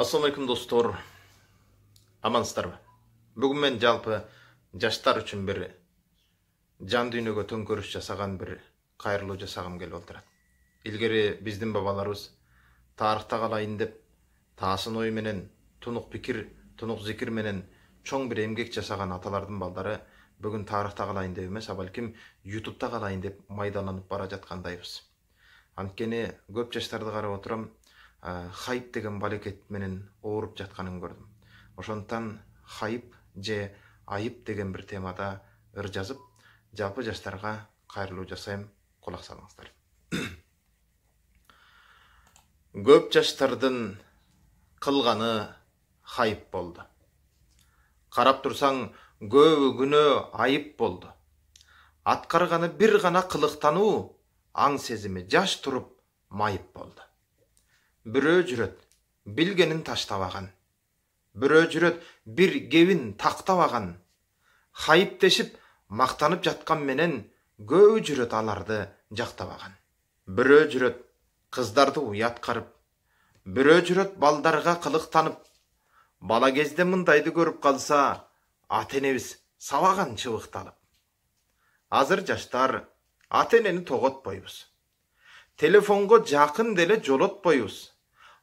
алейкум, достор амансыздар ба бүгін мен жалпы жастар үшін бір жан дүйнөгө төңкөрүш жасаған бір кайрылуу жасағым келіп отырады илгери біздің бабаларыбыз тарыхта қалайын деп таасын ой менен тунук пикир тунук зикир менен чоң бір емгек жасаған аталардың балдары бүгін тарыхта қалайын деп емес а балким ютубта қалайын деп майдаланып бара жаткандайбыз анткени көп жастарды қарап отырамын хайп деген балекет менен ооруп жатканын көрдүм ошондуктан хайп же айып деген бир темада ыр жазып жалпы жаштарга кайрылуу жасайм кулак салыңыздар көп жаштардын кылганы хайп болду карап турсаң көбү күнөө айып болду аткарганы бир гана кылыктануу аң сезими жаш туруп майып болду бирөө жүрөт билгенин таштабаган бирөө жүрөт бир кебин тактабаган хайиптешип мактанып жаткан менен көбү жүрөт аларды жактабаган бирөө жүрөт кыздарды уят карып бирөө жүрөт балдарга кылыктанып бала кезде мындайды көрүп калса ата энебиз сабаган чыбыкталып азыр жаштар ата энени тоготпойбуз телефонго жакын деле жолотпойбуз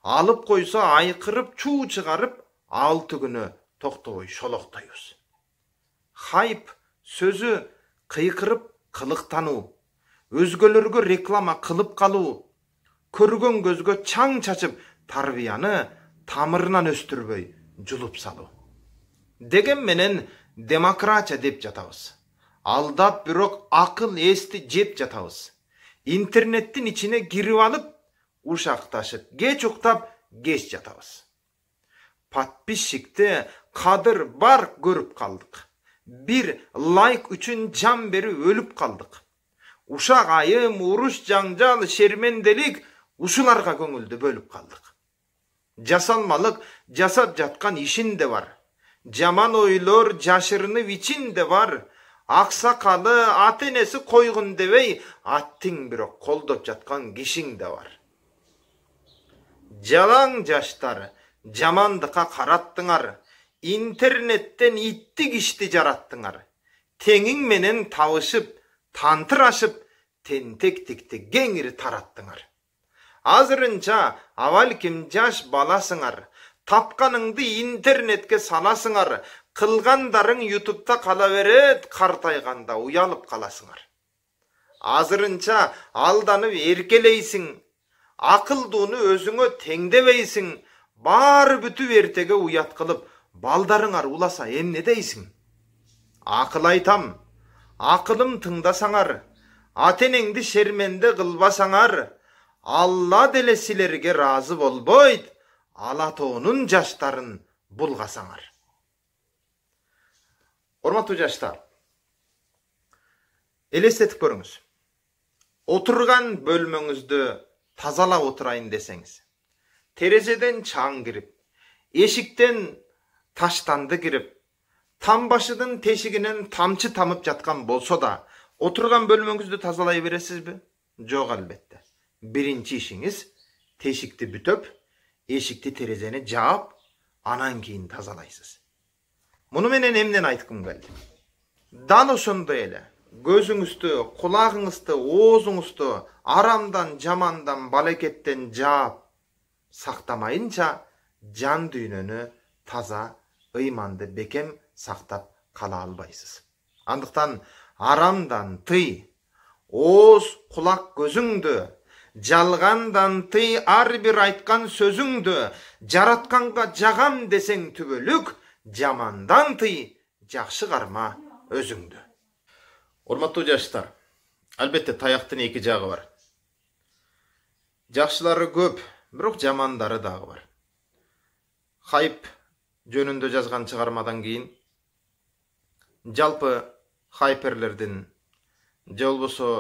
алып қойса айқырып чу шығарып алты күні тоқтабай шолақтай хайп сөзі қиқырып қылықтану өзгелерге реклама қылып қалу көрген көзге чаң чачып тарбияны тамырынан өстірбей жұлып салу менен демократия деп жатабыз алдап бирок ақыл есті жеп жатабыз интернеттің ішіне кирип алып ұшақ ташып кеч ұқтап кеш жатабыз подписчикте қадыр бар көріп қалдық бір лайк үшін жан бері, өліп қалдық ушак айым уруш жаңжал шерменделик ушуларга көңілді, бөліп қалдық. жасалмалык жасап жатқан ішін де бар жаман ойлор жашырынып вичін де бар аксакалы ата энеси қойғын дебей аттың бирок колдоп жатқан кишиң де бар жалаң жаштар жамандыққа қараттыңар интернеттен иттік ішті жараттыңар теңің менен табышып тантыр ашып тентектікті кеңір тараттыңар азырынча кім жаш баласыңар тапқаныңды интернетке саласыңар қылғандарың ютубта қала берет қартайғанда ұялып қаласыңар азырынча алданып еркелейсің ақылдуны өзіңі теңдебейсиң бары бүтүп ертеге уят кылып балдарыңар уласа эмне дейсиң акыл айтам акылым тыңдасаңар ата энеңди шерменде кылбасаңар алла деле силерге ыраазы болбойт ала жаштарын булгасаңар урматтуу жаштар элестетип көрүңүз отырған бөлмөңүздө тазалап отырайын десеңіз терезеден чаң кіріп есіктен таштанды кіріп тамбашыдың тешигинен тамчы тамып жатқан болса да отырған бөлмеңізді тазалай бересіз бе жоқ әлбетте бірінші ішіңіз тешікті бүтөп эшикти терезени жаап анан кийин тазалайсыз муну менен эмнени айткым келди дал ошондой эле көзіңізді құлағыңызды оозуңузду арамдан жамандан балекеттен жаап сақтамайынша, жан дүйнөнү таза ыйманды бекем сактап қала албайсыз андыктан арамдан тый ооз құлақ көзіңді, жалғандан тый ар айтқан сөзіңді жаратқанға жағам десең түбөлүк жамандан тый жақсы қарма өзіңді Урматтуу жаштар, албетте таяқтың екі жағы бар. Жақшылары көп, бирок жамандары дағы бар. Хайп жөнүндө жазған чыгармадан кейін, жалпы хайперлердин же болбосо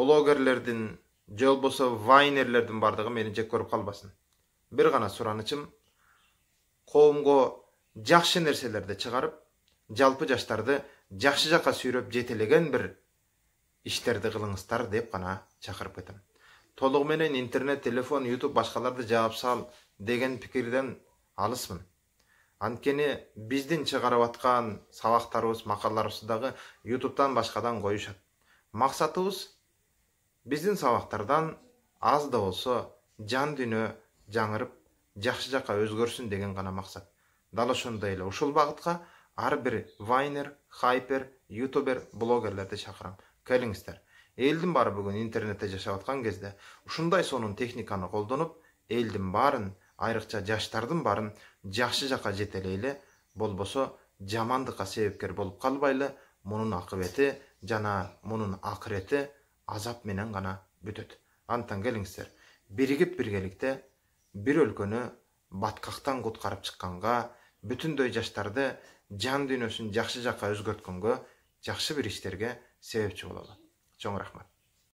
блогерлердин же болбосо вайнерлердин баардыгы мени жек көрүп калбасын. Бир гана суранычым коомго жакшы нерселерди чыгарып, жалпы жаштарды жақсы жаққа сүйреп жетелеген бір іштерді қылыңыздар деп қана шақырып кетем толығыменен интернет телефон ютуб башқаларды жаап сал деген пікірден алысмын анткени биздин чыгарып аткан сабактарыбыз дагы ютубтан башкадан коюшат максатыбыз биздин сабактардан аз да болсо жан дүйнө жаңырып жакшы жакка өзгөрсүн деген гана максат дал ошондой эле ушул багытка ар вайнер хайпер ютубер блогерлерді шақырам. келиңиздер елдің бары бүгін интернетте жашап аткан кезде ушундай сонун техниканы колдонуп элдин баарын айрыкча жаштардын баарын жакшы жетелейлі, жетелейли болбосо жамандыкка себепкер болып калбайлы мунун акыбети жана мунун ақыреті азап менен ғана бүтөт андыктан келиңиздер биригип биргеликте бир өлкөнү баткактан куткарып чыкканга бүтүндөй жаштарды жан дүйнөсүн жакшы жакка өзгөрткөнгө жакшы бир иштерге себепчи бололу чоң рахмат